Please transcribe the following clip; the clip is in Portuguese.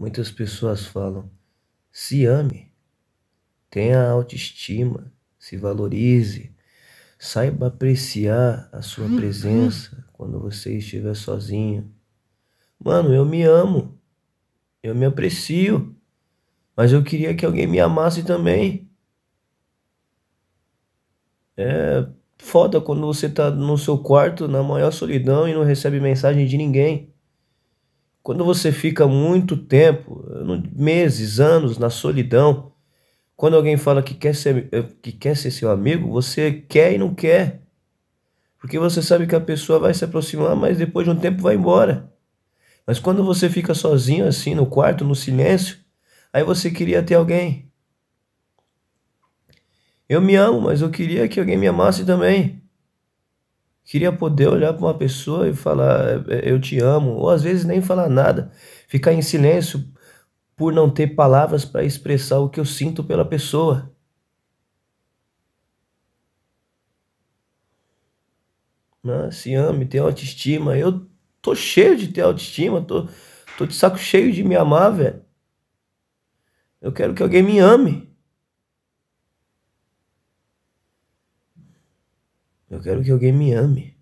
Muitas pessoas falam: se ame, tenha autoestima, se valorize, saiba apreciar a sua uhum. presença quando você estiver sozinho. Mano, eu me amo, eu me aprecio, mas eu queria que alguém me amasse também. É foda quando você tá no seu quarto na maior solidão e não recebe mensagem de ninguém. Quando você fica muito tempo, meses, anos na solidão, quando alguém fala que quer ser, eh, que quer ser seu amigo, você quer e não quer. Porque você sabe que a pessoa vai se aproximar, mas depois de um tempo vai embora. Mas quando você fica sozinho assim no quarto, no silêncio, aí você queria ter alguém. Eu me amo, mas eu queria que alguém me amasse também. Queria poder olhar para uma pessoa e falar é, eu te amo, ou às vezes nem falar nada, ficar em silêncio por não ter palavras para expressar o que eu sinto pela pessoa. Né? Se ame, tem autoestima. Eu tô cheio de ter autoestima, tô, tô de saco cheio de me amar, velho. Eu quero que alguém me ame. Eu quero que alguém me ame.